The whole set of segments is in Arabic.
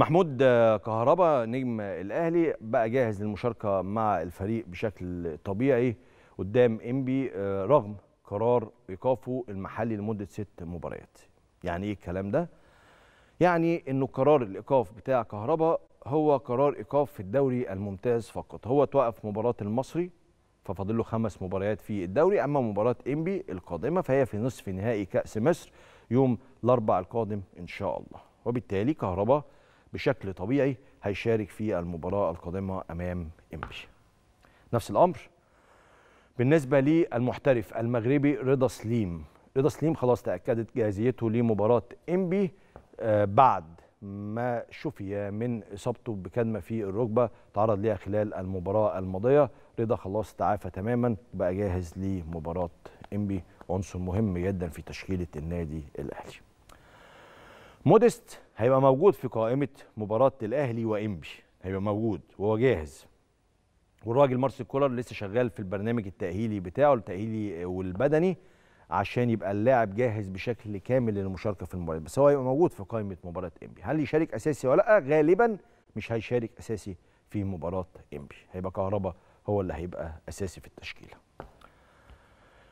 محمود آه، كهربا نجم الاهلي بقى جاهز للمشاركه مع الفريق بشكل طبيعي قدام انبي آه، رغم قرار ايقافه المحلي لمده ست مباريات يعني ايه الكلام ده يعني انه قرار الايقاف بتاع كهربا هو قرار ايقاف في الدوري الممتاز فقط هو توقف مباراه المصري ففاضل له خمس مباريات في الدوري اما مباراه انبي القادمه فهي في نصف نهائي كاس مصر يوم الاربع القادم ان شاء الله وبالتالي كهربا بشكل طبيعي هيشارك في المباراة القادمة أمام إنبي نفس الأمر بالنسبة للمحترف المغربي رضا سليم رضا سليم خلاص تأكدت جاهزيته لمباراة إنبي آه، بعد ما شفي من إصابته بكدمة في الركبة تعرض ليها خلال المباراة الماضية رضا خلاص تعافى تماما بقى جاهز لمباراة إنبي عنصر مهم جدا في تشكيلة النادي الأهلي موديست هيبقى موجود في قائمه مباراه الاهلي وانبي هيبقى موجود وهو جاهز والراجل مارسيل كولر لسه شغال في البرنامج التاهيلي بتاعه التاهيلي والبدني عشان يبقى اللاعب جاهز بشكل كامل للمشاركه في المباراه بس هو هيبقى موجود في قائمه مباراه انبي هل يشارك اساسي ولا لا غالبا مش هيشارك اساسي في مباراه انبي هيبقى كهربا هو اللي هيبقى اساسي في التشكيله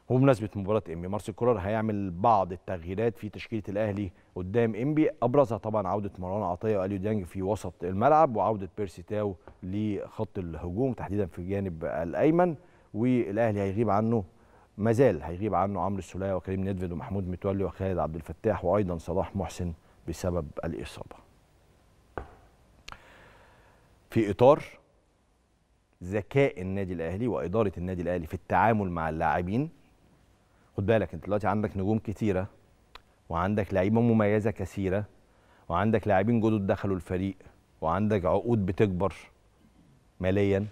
وبمناسبه مباراه انبي مارسيل كولر هيعمل بعض التغييرات في تشكيله الاهلي قدام انبي ابرزها طبعا عوده مروان عطيه واليو ديانج في وسط الملعب وعوده بيرسي تاو لخط الهجوم تحديدا في الجانب الايمن والاهلي هيغيب عنه ما زال هيغيب عنه عمرو السوليه وكريم نيدفيد ومحمود متولي وخالد عبد الفتاح وايضا صلاح محسن بسبب الاصابه. في اطار ذكاء النادي الاهلي واداره النادي الاهلي في التعامل مع اللاعبين خد بالك انت دلوقتي عندك نجوم كتيره وعندك لعيبه مميزه كثيره وعندك لاعبين جدد دخلوا الفريق وعندك عقود بتكبر ماليا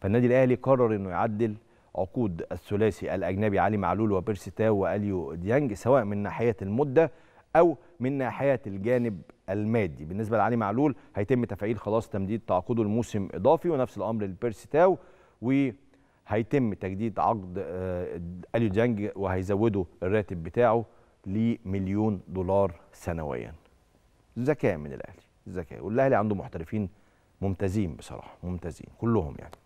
فالنادي الاهلي قرر انه يعدل عقود الثلاثي الاجنبي علي معلول وبيرسي تاو واليو ديانج سواء من ناحيه المده او من ناحيه الجانب المادي بالنسبه لعلي معلول هيتم تفعيل خلاص تمديد تعاقده لموسم اضافي ونفس الامر لبيرسي تاو و هيتم تجديد عقد آه، اليو ديانج وهيزودوا الراتب بتاعه لمليون دولار سنويا ذكاء من الاهلي ذكاء والاهلي عنده محترفين ممتازين بصراحه ممتازين كلهم يعني